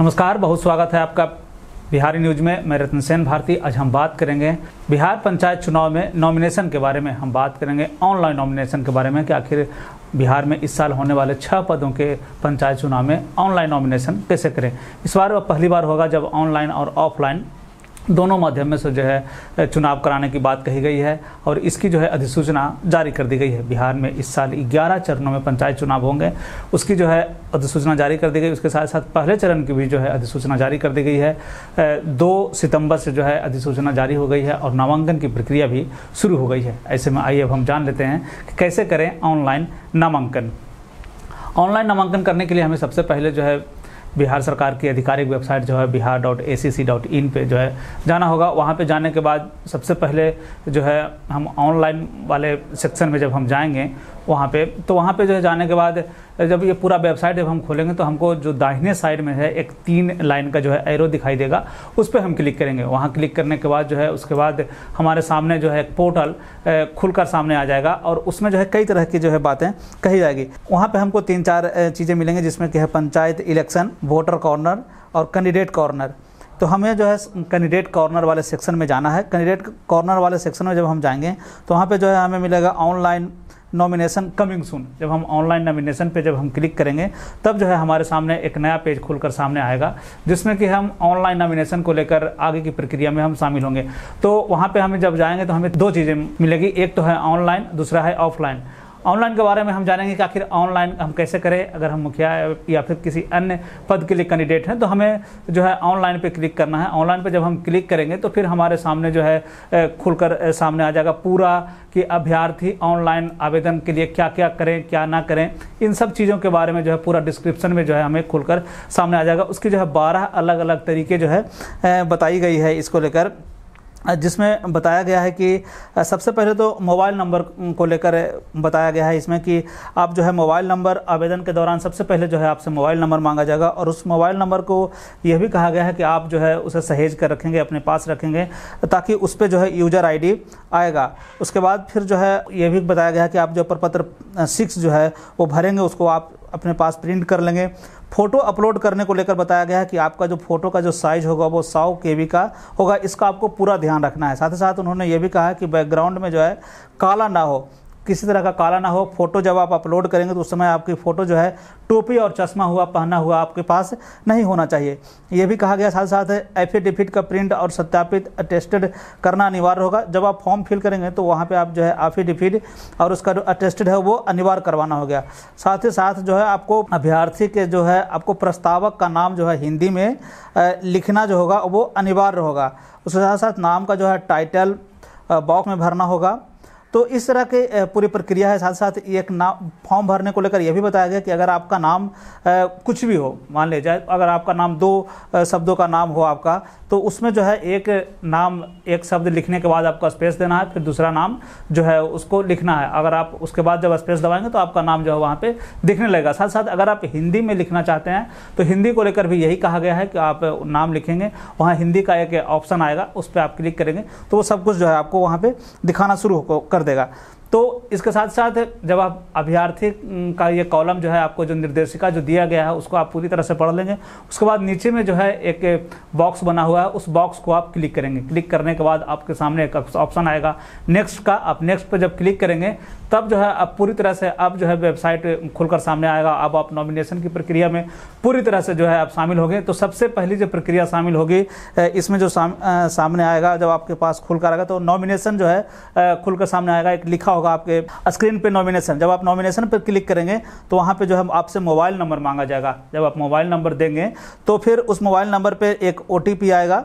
नमस्कार बहुत स्वागत है आपका बिहारी न्यूज में मैं रतन सेन भारती आज हम बात करेंगे बिहार पंचायत चुनाव में नॉमिनेशन के बारे में हम बात करेंगे ऑनलाइन नॉमिनेशन के बारे में कि आखिर बिहार में इस साल होने वाले छह पदों के पंचायत चुनाव में ऑनलाइन नॉमिनेशन कैसे करें इस बार पहली बार होगा जब ऑनलाइन और ऑफलाइन दोनों माध्यम में से जो है चुनाव कराने की बात कही गई है और इसकी जो है अधिसूचना जारी कर दी गई है बिहार में इस साल 11 चरणों में पंचायत चुनाव होंगे उसकी जो है अधिसूचना जारी कर दी गई उसके साथ साथ पहले चरण की भी जो है अधिसूचना जारी कर दी गई है दो सितंबर से जो है अधिसूचना जारी हो गई है और नामांकन की प्रक्रिया भी शुरू हो गई है ऐसे में आइए अब हम जान लेते हैं कि कैसे करें ऑनलाइन नामांकन ऑनलाइन नामांकन करने के लिए हमें सबसे पहले जो है बिहार सरकार की आधिकारिक वेबसाइट जो है Bihar dot A C C dot in पर जो है जाना होगा वहाँ पर जाने के बाद सबसे पहले जो है हम ऑनलाइन वाले सेक्शन में जब हम जाएंगे वहाँ पे तो वहाँ पे जो है जाने के बाद जब ये पूरा वेबसाइट जब हम खोलेंगे तो हमको जो दाहिने साइड में है एक तीन लाइन का जो है एरो दिखाई देगा उस पर हम क्लिक करेंगे वहाँ क्लिक करने के बाद जो है उसके बाद हमारे सामने जो है एक पोर्टल खुलकर सामने आ जाएगा और उसमें जो है कई तरह की जो है बातें कही जाएगी वहाँ पर हमको तीन चार चीज़ें मिलेंगी जिसमें कि है पंचायत इलेक्शन वोटर कॉर्नर और कैंडिडेट कॉर्नर तो हमें जो है कैंडिडेट कॉर्नर वाले सेक्शन में जाना है कैंडिडेट कॉर्नर वाले सेक्शन में जब हम जाएंगे तो वहाँ पे जो है हमें मिलेगा ऑनलाइन नॉमिनेशन कमिंग सुन जब हम ऑनलाइन नॉमिनेशन पे जब हम क्लिक करेंगे तब जो है हमारे सामने एक नया पेज खुलकर सामने आएगा जिसमें कि हम ऑनलाइन नॉमिनेशन को लेकर आगे की प्रक्रिया में हम शामिल होंगे तो वहाँ पे हमें जब जाएंगे तो हमें दो चीज़ें मिलेगी एक तो है ऑनलाइन दूसरा है ऑफलाइन ऑनलाइन के बारे में हम जानेंगे कि आखिर ऑनलाइन हम कैसे करें अगर हम मुखिया या फिर किसी अन्य पद के लिए कैंडिडेट हैं तो हमें जो है ऑनलाइन पे क्लिक करना है ऑनलाइन पे जब हम क्लिक करेंगे तो फिर हमारे सामने जो है खुलकर सामने आ जाएगा पूरा कि अभ्यर्थी ऑनलाइन आवेदन के लिए क्या क्या करें क्या ना करें इन सब चीज़ों के बारे में जो है पूरा डिस्क्रिप्शन में जो है हमें खुलकर सामने आ जाएगा उसकी जो है बारह अलग अलग तरीके जो है बताई गई है इसको लेकर जिसमें बताया गया है कि सबसे पहले तो मोबाइल नंबर को लेकर बताया गया है इसमें कि आप जो है मोबाइल नंबर आवेदन के दौरान सबसे पहले जो है आपसे मोबाइल नंबर मांगा जाएगा और उस मोबाइल नंबर को यह भी कहा गया है कि आप जो है उसे सहेज कर रखेंगे अपने पास रखेंगे ताकि उस पर जो है यूज़र आईडी आएगा उसके बाद फिर जो है ये भी बताया गया है कि आप जो प्रपत्र सिक्स जो है वो भरेंगे उसको आप अपने पास प्रिंट कर लेंगे फ़ोटो अपलोड करने को लेकर बताया गया है कि आपका जो फोटो का जो साइज होगा वो सौ के का होगा इसका आपको पूरा ध्यान रखना है साथ ही साथ उन्होंने ये भी कहा है कि बैकग्राउंड में जो है काला ना हो किसी तरह का काला ना हो फोटो जब आप अपलोड करेंगे तो उस समय आपकी फ़ोटो जो है टोपी और चश्मा हुआ पहना हुआ आपके पास नहीं होना चाहिए ये भी कहा गया साथ साथ एफिडेविट का प्रिंट और सत्यापित अटेस्टेड करना अनिवार्य होगा जब आप फॉर्म फिल करेंगे तो वहाँ पर आप जो है एफिडेविट और उसका जो अटेस्टेड है वो अनिवार्य करवाना हो गया साथ ही साथ जो है आपको अभ्यर्थी के जो है आपको प्रस्तावक का नाम जो है हिंदी में लिखना जो होगा वो अनिवार्य होगा उसके साथ साथ नाम का जो है टाइटल बॉक्स में भरना होगा तो इस तरह के पूरी प्रक्रिया है साथ साथ ये एक नाम फॉर्म भरने को लेकर यह भी बताया गया कि अगर आपका नाम कुछ भी हो मान लिया जाए अगर आपका नाम दो शब्दों का नाम हो आपका तो उसमें जो है एक नाम एक शब्द लिखने के बाद आपका स्पेस देना है फिर दूसरा नाम जो है उसको लिखना है अगर आप उसके बाद जब स्पेस दबाएंगे तो आपका नाम जो है वहाँ पर दिखने लगेगा साथ साथ अगर आप हिंदी में लिखना चाहते हैं तो हिंदी को लेकर भी यही कहा गया है कि आप नाम लिखेंगे वहाँ हिंदी का एक ऑप्शन आएगा उस पर आप क्लिक करेंगे तो वो सब कुछ जो है आपको वहाँ पर दिखाना शुरू कर कर देगा तो इसके साथ साथ जब आप अभ्यर्थी का ये कॉलम जो है आपको जो निर्देशिका जो दिया गया है उसको आप पूरी तरह से पढ़ लेंगे उसके बाद नीचे में जो है एक बॉक्स बना हुआ है उस बॉक्स को आप क्लिक करेंगे क्लिक करने के बाद आपके सामने एक ऑप्शन आएगा नेक्स्ट का आप नेक्स्ट पर जब क्लिक करेंगे तब जो है आप पूरी तरह से अब जो है वेबसाइट खुलकर सामने आएगा अब आप नॉमिनेशन की प्रक्रिया में पूरी तरह से जो है आप शामिल होंगे तो सबसे पहली जो प्रक्रिया शामिल होगी इसमें जो साम, आ, सामने आएगा जब आपके पास खुलकर आएगा तो नॉमिनेशन जो है खुलकर सामने आएगा एक लिखा होगा आपके स्क्रीन पर नॉमिनेशन जब आप नॉमिनेशन पर क्लिक करेंगे तो वहाँ पर जो है आपसे मोबाइल नंबर मांगा जाएगा जब आप मोबाइल नंबर देंगे तो फिर उस मोबाइल नंबर पर एक एक ओ आएगा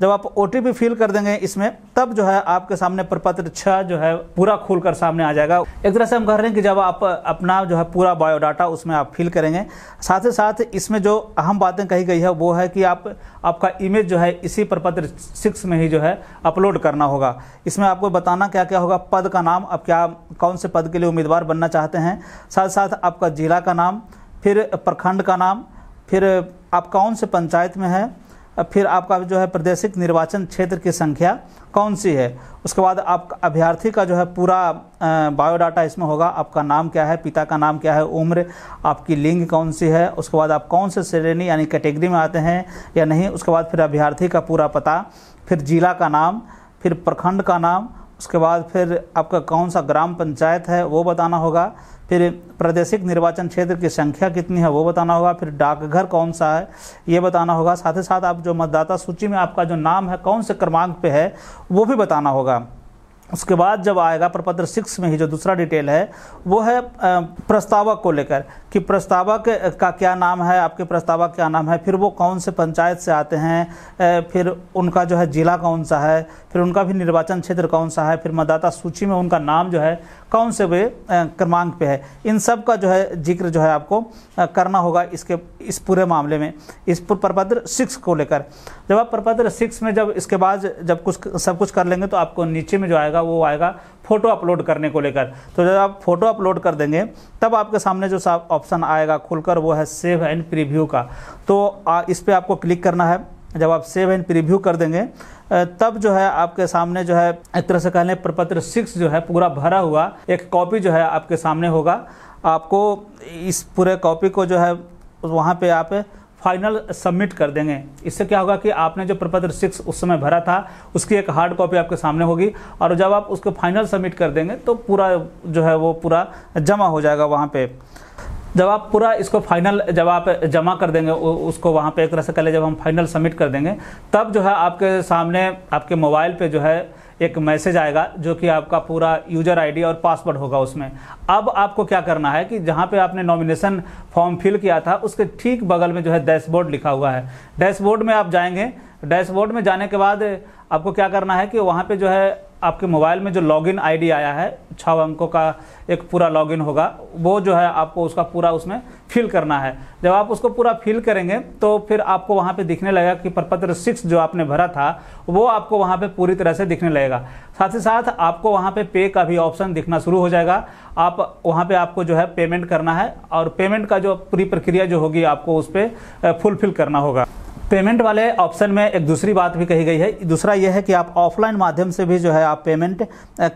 जब आप ओ फिल कर देंगे इसमें तब जो है आपके सामने प्रपत्र छः जो है पूरा खुल कर सामने आ जाएगा एक तरह से हम कह रहे हैं कि जब आप अपना जो है पूरा बायोडाटा उसमें आप फिल करेंगे साथ ही साथ इसमें जो अहम बातें कही गई है वो है कि आप आपका इमेज जो है इसी प्रपत्र सिक्स में ही जो है अपलोड करना होगा इसमें आपको बताना क्या क्या होगा पद का नाम आप क्या कौन से पद के लिए उम्मीदवार बनना चाहते हैं साथ साथ आपका ज़िला का नाम फिर प्रखंड का नाम फिर आप कौन से पंचायत में हैं फिर आपका जो है प्रदेशिक निर्वाचन क्षेत्र की संख्या कौन सी है उसके बाद आप अभ्यर्थी का जो है पूरा बायोडाटा इसमें होगा आपका नाम क्या है पिता का नाम क्या है उम्र आपकी लिंग कौन सी है उसके बाद आप कौन से श्रेणी यानी कैटेगरी में आते हैं या नहीं उसके बाद फिर अभ्यर्थी का पूरा पता फिर जिला का नाम फिर प्रखंड का नाम उसके बाद फिर आपका कौन सा ग्राम पंचायत है वो बताना होगा फिर प्रादेशिक निर्वाचन क्षेत्र की संख्या कितनी है वो बताना होगा फिर डाकघर कौन सा है ये बताना होगा साथ ही साथ आप जो मतदाता सूची में आपका जो नाम है कौन से क्रमांक पे है वो भी बताना होगा उसके बाद जब आएगा प्रपत्र सिक्स में ही जो दूसरा डिटेल है वो है प्रस्तावक को लेकर कि प्रस्तावक का क्या नाम है आपके प्रस्तावक क्या नाम है फिर वो कौन से पंचायत से आते हैं फिर उनका जो है ज़िला कौन सा है फिर उनका भी निर्वाचन क्षेत्र कौन सा है फिर मतदाता सूची में उनका नाम जो है कौन से वे क्रमांक पे है इन सब का जो है जिक्र जो है आपको करना होगा इसके इस पूरे मामले में इस प्रपत्र सिक्स को लेकर जब आप प्रपत्र सिक्स में जब इसके बाद जब कुछ सब कुछ कर लेंगे तो आपको नीचे में जो आएगा आएगा वो आएगा फ़ोटो अपलोड करने को लेकर तो जब आप फ़ोटो अपलोड कर देंगे तब आपके सामने जो ऑप्शन आएगा खुलकर वो है सेव एंड प्रीव्यू का तो आ, इस पर आपको क्लिक करना है जब आप सेव एंड प्रीव्यू कर देंगे तब जो है आपके सामने जो है एक तरह से कहने प्रपत्र सिक्स जो है पूरा भरा हुआ एक कॉपी जो है आपके सामने होगा आपको इस पूरे कॉपी को जो है वहाँ पे आप फाइनल सबमिट कर देंगे इससे क्या होगा कि आपने जो प्रपत्र सिक्स उस समय भरा था उसकी एक हार्ड कॉपी आपके सामने होगी और जब आप उसको फाइनल सबमिट कर देंगे तो पूरा जो है वो पूरा जमा हो जाएगा वहाँ पर जब आप पूरा इसको फाइनल जब आप जमा कर देंगे उसको वहाँ पे एक तरह से कह जब हम फाइनल सबमिट कर देंगे तब जो है आपके सामने आपके मोबाइल पे जो है एक मैसेज आएगा जो कि आपका पूरा यूजर आईडी और पासवर्ड होगा उसमें अब आपको क्या करना है कि जहाँ पे आपने नॉमिनेशन फॉर्म फिल किया था उसके ठीक बगल में जो है डैशबोर्ड लिखा हुआ है डैशबोर्ड में आप जाएंगे डैशबोर्ड में जाने के बाद आपको क्या करना है कि वहाँ पे जो है आपके मोबाइल में जो लॉगिन आईडी आया है छः अंकों का एक पूरा लॉगिन होगा वो जो है आपको उसका पूरा उसमें फिल करना है जब आप उसको पूरा फिल करेंगे तो फिर आपको वहाँ पे दिखने लगेगा कि प्रपत्र सिक्स जो आपने भरा था वो आपको वहाँ पे पूरी तरह से दिखने लगेगा साथ ही साथ आपको वहाँ पे पे का भी ऑप्शन दिखना शुरू हो जाएगा आप वहाँ पे आपको जो है पेमेंट करना है और पेमेंट का जो पूरी प्रक्रिया जो होगी आपको उस पर फुलफिल करना होगा पेमेंट वाले ऑप्शन में एक दूसरी बात भी कही गई है दूसरा यह है कि आप ऑफलाइन माध्यम से भी जो है आप पेमेंट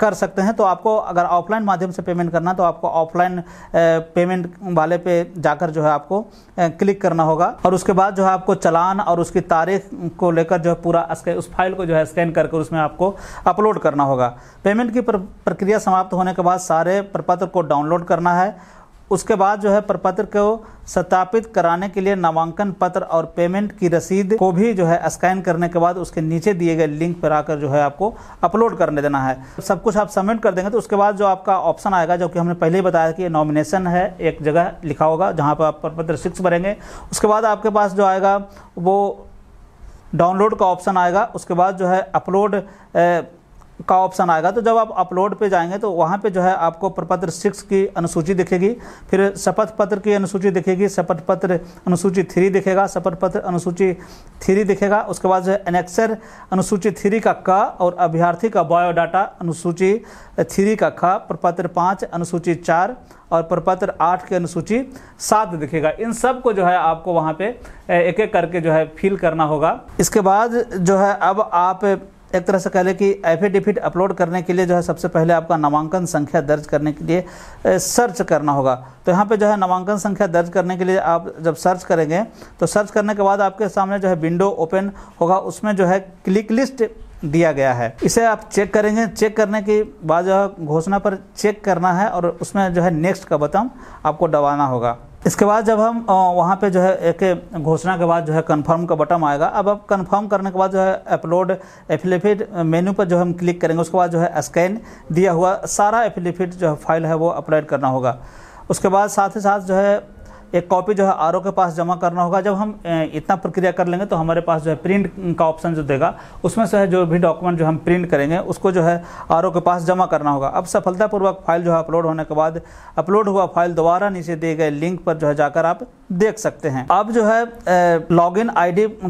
कर सकते हैं तो आपको अगर ऑफलाइन माध्यम से पेमेंट करना तो आपको ऑफलाइन पेमेंट वाले पे जाकर जो है आपको क्लिक करना होगा और उसके बाद जो है आपको चलान और उसकी तारीख को लेकर जो है पूरा उस फाइल को जो है स्कैन करके उसमें आपको अपलोड करना होगा पेमेंट की प्रक्रिया समाप्त होने के बाद सारे प्रपत्र को डाउनलोड करना है उसके बाद जो है प्रपत्र को सत्यापित कराने के लिए नामांकन पत्र और पेमेंट की रसीद को भी जो है स्कैन करने के बाद उसके नीचे दिए गए लिंक पर आकर जो है आपको अपलोड करने देना है सब कुछ आप सबमिट कर देंगे तो उसके बाद जो आपका ऑप्शन आएगा जो कि हमने पहले ही बताया कि नॉमिनेशन है एक जगह लिखा होगा जहाँ पर आप प्रपत्र सिक्स भरेंगे उसके बाद आपके पास जो आएगा वो डाउनलोड का ऑप्शन आएगा उसके बाद जो है अपलोड का ऑप्शन आएगा तो जब आप अपलोड पे जाएंगे तो वहाँ पे जो है आपको प्रपत्र सिक्स की अनुसूची दिखेगी फिर शपथ पत्र की अनुसूची दिखेगी शपथ पत्र अनुसूची थ्री दिखेगा शपथ पत्र अनुसूची थ्री दिखेगा उसके बाद जो है एनेक्सर अनुसूची थ्री का क और अभ्यर्थी का बायोडाटा अनुसूची थ्री का ख प्रपत्र पाँच अनुसूची चार और प्रपत्र आठ की अनुसूची सात दिखेगा इन सब को जो है आपको वहाँ पे एक एक करके जो है फिल करना होगा इसके बाद जो है अब आप एक तरह से कह लें कि एफिडेविट अपलोड करने के लिए जो है सबसे पहले आपका नामांकन संख्या दर्ज करने के लिए सर्च करना होगा तो यहाँ पे जो है नामांकन संख्या दर्ज करने के लिए आप जब सर्च करेंगे तो सर्च करने के बाद आपके सामने जो है विंडो ओपन होगा उसमें जो है क्लिक लिस्ट दिया गया है इसे आप चेक करेंगे चेक करने के बाद जो है घोषणा पर चेक करना है और उसमें जो है नेक्स्ट का बटन आपको दबाना होगा इसके बाद जब हम वहाँ पे जो है एक घोषणा के बाद जो है कन्फर्म का बटन आएगा अब अब कन्फर्म करने के बाद जो है अपलोड एफिलेफिट मेन्यू पर जो हम क्लिक करेंगे उसके बाद जो है स्कैन दिया हुआ सारा एफिलिफिट जो है फाइल है वो अपलोड करना होगा उसके बाद साथ ही साथ जो है एक कॉपी जो है आर के पास जमा करना होगा जब हम इतना प्रक्रिया कर लेंगे तो हमारे पास जो है प्रिंट का ऑप्शन जो देगा उसमें से है जो भी डॉक्यूमेंट जो हम प्रिंट करेंगे उसको जो है आर के पास जमा करना होगा अब सफलतापूर्वक फाइल जो है अपलोड होने के बाद अपलोड हुआ फाइल दोबारा नीचे दिए गए लिंक पर जो है जाकर आप देख सकते हैं अब जो है लॉग इन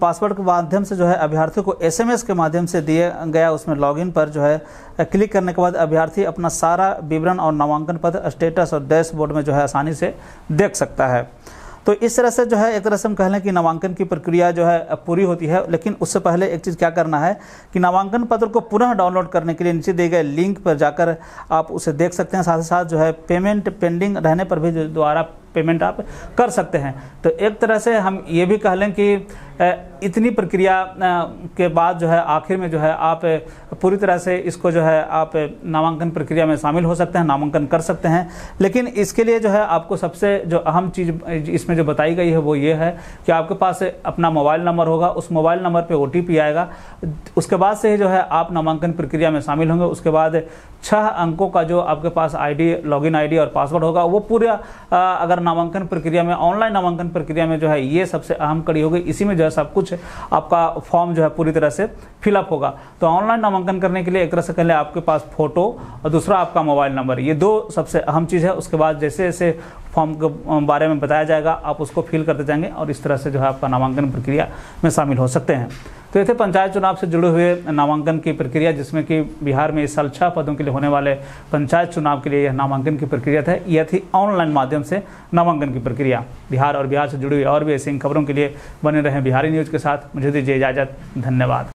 पासवर्ड के माध्यम से जो है अभ्यर्थी को एस के माध्यम से दिए गया उसमें लॉग पर जो है क्लिक करने के बाद अभ्यर्थी अपना सारा विवरण और नामांकन पत्र स्टेटस और डैशबोर्ड में जो है आसानी से देख सकता है तो इस तरह से जो है एक तरह से हम कह लें कि नामांकन की प्रक्रिया जो है पूरी होती है लेकिन उससे पहले एक चीज़ क्या करना है कि नामांकन पत्र को पुनः डाउनलोड करने के लिए नीचे दिए गए लिंक पर जाकर आप उसे देख सकते हैं साथ ही साथ जो है पेमेंट पेंडिंग रहने पर भी द्वारा पेमेंट आप कर सकते हैं तो एक तरह से हम ये भी कह लें कि इतनी प्रक्रिया के बाद जो है आखिर में जो है आप पूरी तरह से इसको जो है आप नामांकन प्रक्रिया में शामिल हो सकते हैं नामांकन कर सकते हैं लेकिन इसके लिए जो है आपको सबसे जो अहम चीज़ इसमें जो बताई गई है वो ये है कि आपके पास अपना मोबाइल नंबर होगा उस मोबाइल नंबर पर ओ आएगा उसके बाद से ही जो है आप नामांकन प्रक्रिया में शामिल होंगे उसके बाद छः अंकों का जो आपके पास आईडी लॉगिन आईडी और पासवर्ड होगा वो पूरा अगर नामांकन प्रक्रिया में ऑनलाइन नामांकन प्रक्रिया में जो है ये सबसे अहम कड़ी होगी इसी में जो है सब कुछ आपका फॉर्म जो है पूरी तरह से फिलअप होगा तो ऑनलाइन नामांकन करने के लिए एक तरह से कहें आपके पास फोटो और दूसरा आपका मोबाइल नंबर ये दो सबसे अहम चीज़ है उसके बाद जैसे जैसे फॉर्म के बारे में बताया जाएगा आप उसको फिल करते जाएंगे और इस तरह से जो है आपका नामांकन प्रक्रिया में शामिल हो सकते हैं तो ये थे पंचायत चुनाव से जुड़े हुए नामांकन की प्रक्रिया जिसमें कि बिहार में इस साल छः पदों के लिए होने वाले पंचायत चुनाव के लिए यह नामांकन की प्रक्रिया था यह थी ऑनलाइन माध्यम से नामांकन की प्रक्रिया बिहार और बिहार से जुड़ी हुई और भी ऐसी खबरों के लिए बने रहें बिहारी न्यूज़ के साथ मुझे दीजिए इजाज़त धन्यवाद